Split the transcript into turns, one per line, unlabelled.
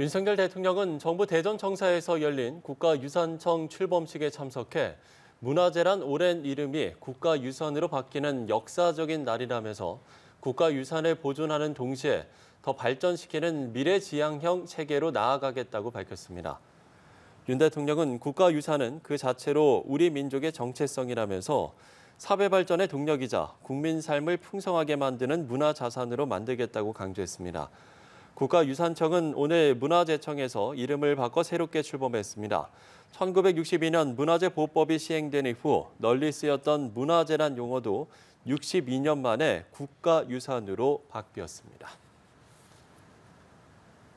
윤석열 대통령은 정부 대전청사에서 열린 국가유산청 출범식에 참석해 문화재란 오랜 이름이 국가유산으로 바뀌는 역사적인 날이라면서 국가유산을 보존하는 동시에 더 발전시키는 미래지향형 체계로 나아가겠다고 밝혔습니다. 윤 대통령은 국가유산은 그 자체로 우리 민족의 정체성이라면서 사회 발전의 동력이자 국민 삶을 풍성하게 만드는 문화자산으로 만들겠다고 강조했습니다. 국가유산청은 오늘 문화재청에서 이름을 바꿔 새롭게 출범했습니다. 1962년 문화재보호법이 시행된 이후 널리 쓰였던 문화재란 용어도 62년 만에 국가유산으로 바뀌었습니다.